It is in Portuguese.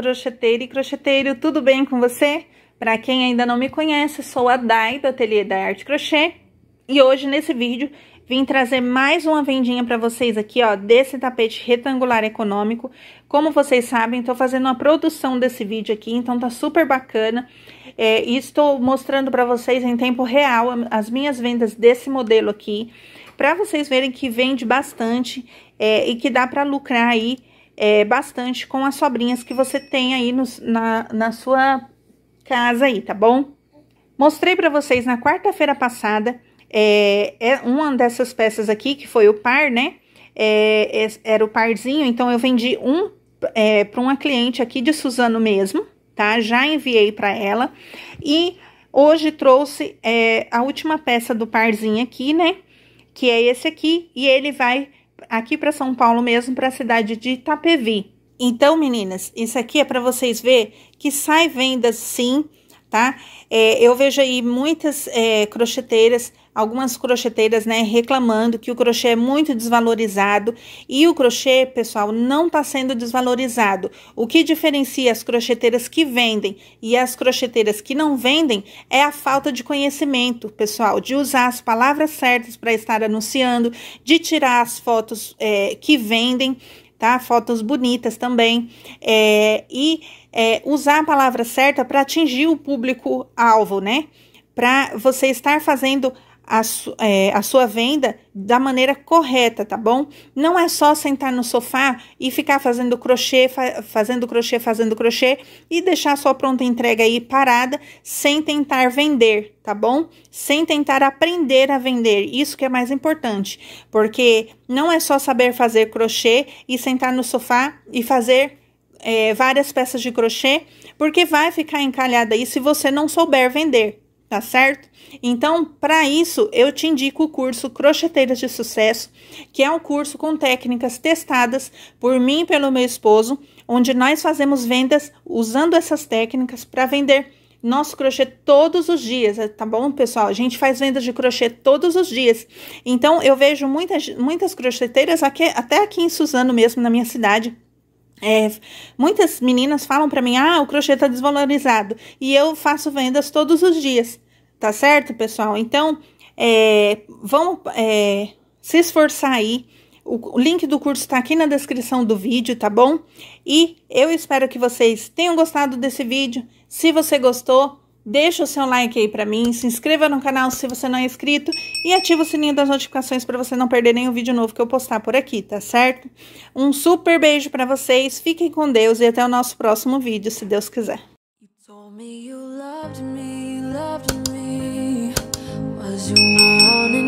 crocheteira e crocheteiro, tudo bem com você? Para quem ainda não me conhece, sou a Dai do Ateliê da Arte Crochê e hoje nesse vídeo vim trazer mais uma vendinha para vocês aqui, ó, desse tapete retangular econômico. Como vocês sabem, estou fazendo uma produção desse vídeo aqui, então tá super bacana. É, e estou mostrando para vocês em tempo real as minhas vendas desse modelo aqui, para vocês verem que vende bastante é, e que dá para lucrar aí é, bastante com as sobrinhas que você tem aí no, na, na sua casa aí, tá bom? Mostrei para vocês na quarta-feira passada é, é, uma dessas peças aqui, que foi o par, né? É, é era o parzinho, então eu vendi um é, para uma cliente aqui de Suzano mesmo, tá? Já enviei para ela. E hoje trouxe é, a última peça do parzinho aqui, né? Que é esse aqui, e ele vai aqui para São Paulo mesmo, para a cidade de Itapevi. Então, meninas, isso aqui é para vocês ver que sai vendas sim, tá? É, eu vejo aí muitas é, crocheteiras algumas crocheteiras, né, reclamando que o crochê é muito desvalorizado e o crochê, pessoal, não está sendo desvalorizado. O que diferencia as crocheteiras que vendem e as crocheteiras que não vendem é a falta de conhecimento, pessoal, de usar as palavras certas para estar anunciando, de tirar as fotos é, que vendem tá? Fotos bonitas também. É, e é, usar a palavra certa para atingir o público-alvo, né? Para você estar fazendo a, su, é, a sua venda da maneira correta, tá bom? Não é só sentar no sofá e ficar fazendo crochê, fa fazendo crochê, fazendo crochê e deixar sua pronta entrega aí parada sem tentar vender, tá bom? Sem tentar aprender a vender, isso que é mais importante, porque não é só saber fazer crochê e sentar no sofá e fazer é, várias peças de crochê, porque vai ficar encalhada aí se você não souber vender, tá certo? Então, para isso, eu te indico o curso Crocheteiras de Sucesso, que é um curso com técnicas testadas por mim e pelo meu esposo, onde nós fazemos vendas usando essas técnicas para vender nosso crochê todos os dias, eh, tá bom, pessoal? A gente faz vendas de crochê todos os dias. Então, eu vejo muitas, muitas crocheteiras aqui, até aqui em Suzano mesmo, na minha cidade, é, muitas meninas falam para mim: ah, o crochê está desvalorizado. E eu faço vendas todos os dias, tá certo, pessoal? Então, é, vão é, se esforçar aí. O link do curso está aqui na descrição do vídeo, tá bom? E eu espero que vocês tenham gostado desse vídeo. Se você gostou, Deixa o seu like aí para mim, se inscreva no canal se você não é inscrito e ativa o sininho das notificações para você não perder nenhum vídeo novo que eu postar por aqui, tá certo? Um super beijo para vocês, fiquem com Deus e até o nosso próximo vídeo, se Deus quiser. you